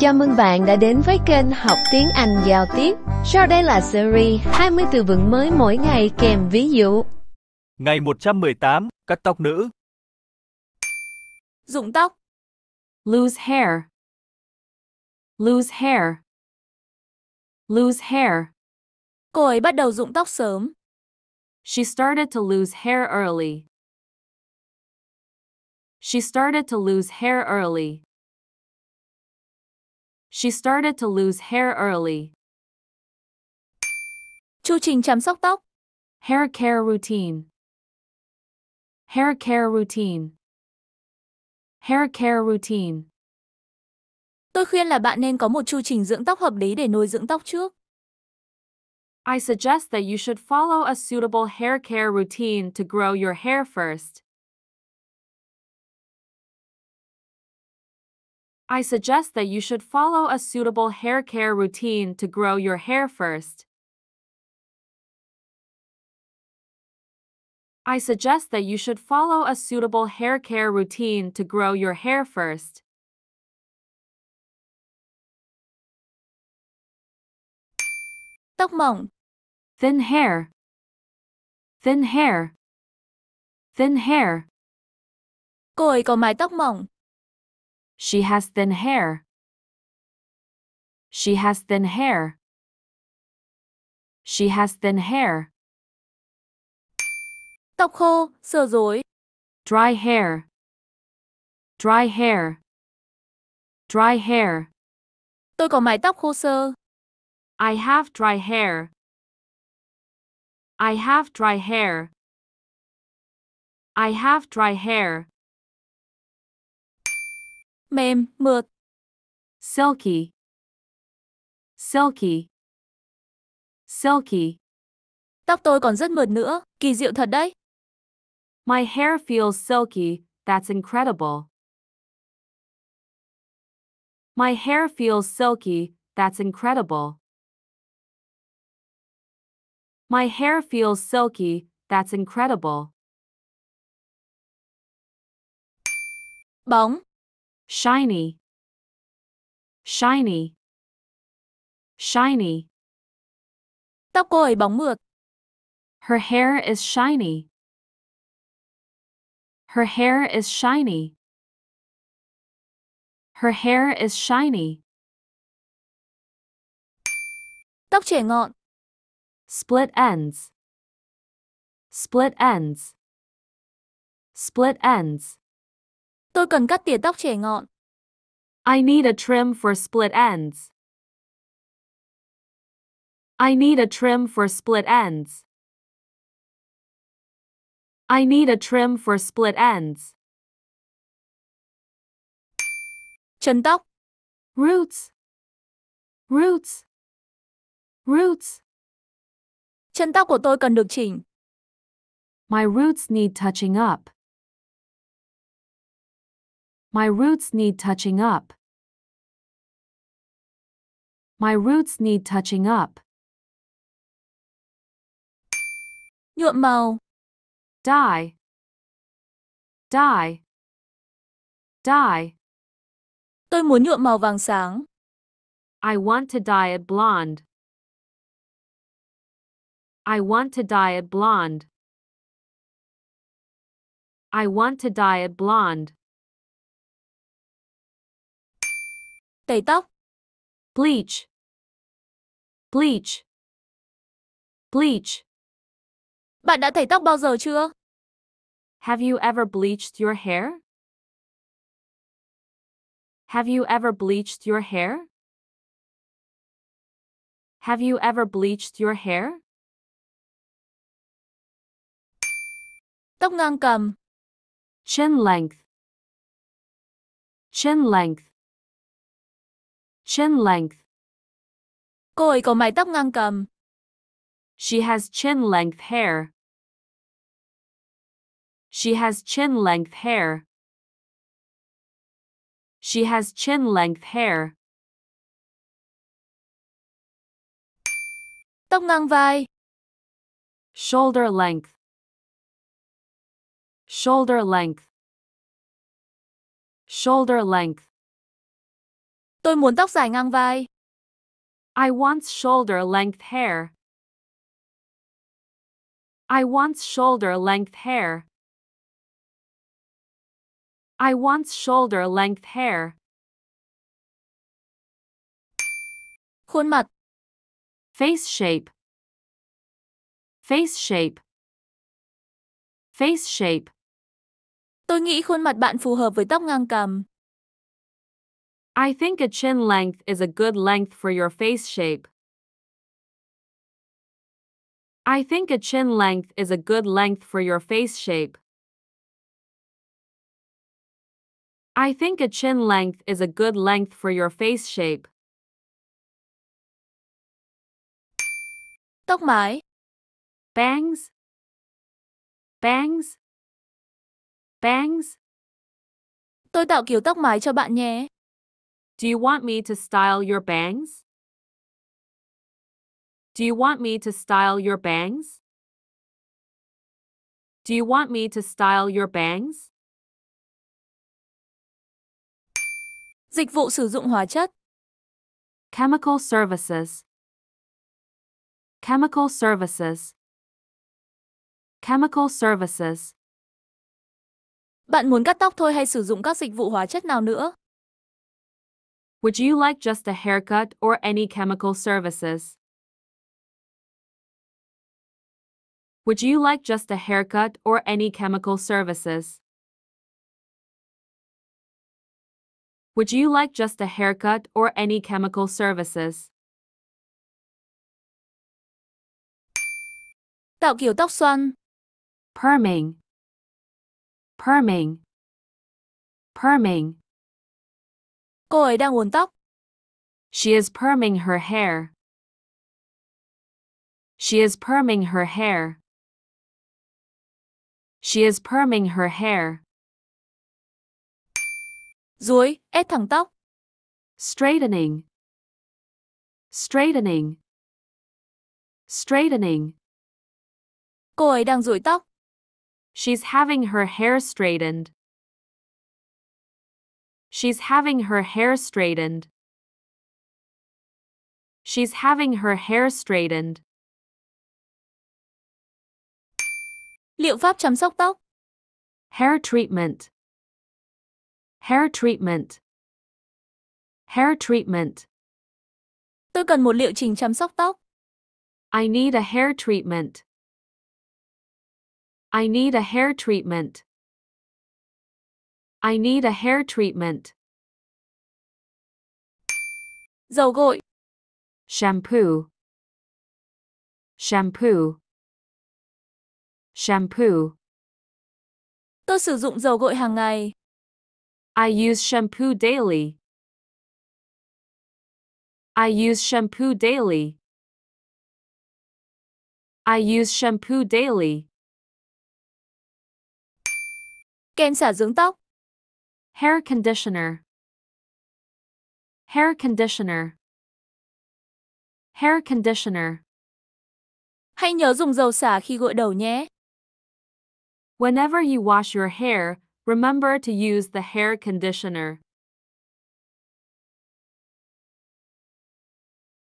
Chào mừng bạn đã đến với kênh Học Tiếng Anh Giao Tiếp. Sau đây là series 20 từ vựng mới mỗi ngày kèm ví dụ. Ngày 118, cắt tóc nữ. Dụng tóc. Lose hair. Lose hair. Lose hair. Cô ấy bắt đầu dụng tóc sớm. She started to lose hair early. She started to lose hair early. She started to lose hair early. Chu trình chăm sóc tóc. Hair care routine. Hair care routine. Hair care routine. Tôi khuyên là bạn nên có một chu trình dưỡng tóc hợp lý để nuôi dưỡng tóc trước. I suggest that you should follow a suitable hair care routine to grow your hair first. I suggest that you should follow a suitable hair care routine to grow your hair first. I suggest that you should follow a suitable hair care routine to grow your hair first. Thin hair. Thin hair. Thin hair. Cô ấy có mái tóc mỏng. She has thin hair. She has thin hair. She has thin hair. Tóc khô, sờ rối. Dry hair. Dry hair. Dry hair. Tôi có mái tóc khô sơ. I have dry hair. I have dry hair. I have dry hair. mềm, mượt. Silky, silky, silky. Tóc tôi còn rất mượt nữa, kỳ diệu thật đấy. My hair feels silky, that's incredible. My hair feels silky, that's incredible. My hair feels silky, that's incredible. Bóng shiny shiny shiny tóc cô ấy bóng mượt her hair is shiny her hair is shiny her hair is shiny tóc trẻ ngọn split ends split ends split ends Tôi cần cắt tỉa tóc trẻ ngọn. I need a trim for split ends. I need a trim for split ends. I need a trim for split ends. Chân tóc. Roots. Roots. Roots. Chân tóc của tôi cần được chỉnh. My roots need touching up. My roots need touching up. My roots need touching up. Nhuộm màu. Dye. Dye. Dye. Tôi muốn nhuộm màu vàng sáng. I want to dye it blonde. I want to dye it blonde. I want to dye it blonde. Tẩy tóc. Bleach. Bleach. Bleach. Bạn đã tẩy tóc bao giờ chưa? Have you ever bleached your hair? Have you ever bleached your hair? Have you ever bleached your hair? Tóc ngang cầm. Chin length. Chin length. Chin length. Cô ấy có mái tóc ngang cầm. She has chin length hair. She has chin length hair. She has chin length hair. Tóc ngang vai. Shoulder length. Shoulder length. Shoulder length. Tôi muốn tóc dài ngang vai. I want shoulder length hair. I want shoulder length hair. I want shoulder length hair. Khuôn mặt. Face shape. Face shape. Face shape. Tôi nghĩ khuôn mặt bạn phù hợp với tóc ngang cằm. I think a chin length is a good length for your face shape. I think a chin length is a good length for your face shape. I think a chin length is a good length for your face shape. Tóc mái. Bangs. Bangs. Bangs. Tôi tạo kiểu tóc mái cho bạn nhé. Do you want me to style your bangs? Do you want me to style your bangs? Do you want me to style your bangs? Dịch vụ sử dụng hóa chất. Chemical services. Chemical services. Chemical services. Bạn muốn cắt tóc thôi hay sử dụng các dịch vụ hóa chất nào nữa? Would you like just a haircut or any chemical services? Would you like just a haircut or any chemical services? Would you like just a haircut or any chemical services? Tạo kiểu tóc xoăn. Perming. Perming. Perming. Cô ấy đang uốn tóc. She is perming her hair. She is perming her hair. She is perming her hair. Rồi, ép thẳng tóc. Straightening. Straightening. Straightening. Cô ấy đang rủi tóc. She's having her hair straightened. She's having her hair straightened. She's having her hair straightened. Liệu pháp chăm sóc tóc. Hair treatment. Hair treatment. Hair treatment. Tôi cần một liệu trình chăm sóc tóc. I need a hair treatment. I need a hair treatment. I need a hair treatment. Dầu gội. Shampoo. Shampoo. Shampoo. Tôi sử dụng dầu gội hàng ngày. I use shampoo daily. I use shampoo daily. I use shampoo daily. Kem xả dưỡng tóc. Hair conditioner. Hair conditioner. Hair conditioner. Hãy nhớ dùng dầu xả khi gội đầu nhé. Whenever you wash your hair, remember to use the hair conditioner.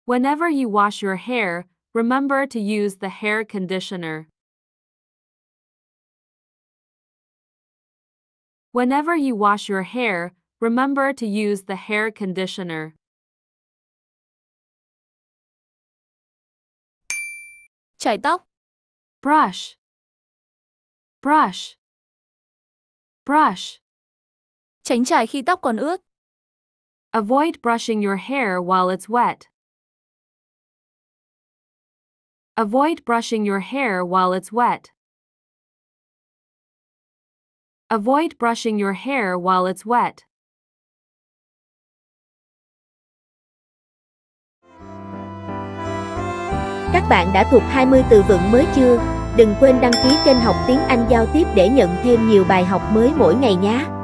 Whenever you wash your hair, remember to use the hair conditioner. Whenever you wash your hair, remember to use the hair conditioner. Chải tóc. Brush. Brush. Brush. Tránh chải khi tóc còn ướt. Avoid brushing your hair while it's wet. Avoid brushing your hair while it's wet. Avoid brushing your hair while it's wet. Các bạn đã thuộc 20 từ vựng mới chưa? Đừng quên đăng ký kênh học tiếng Anh giao tiếp để nhận thêm nhiều bài học mới mỗi ngày nhé!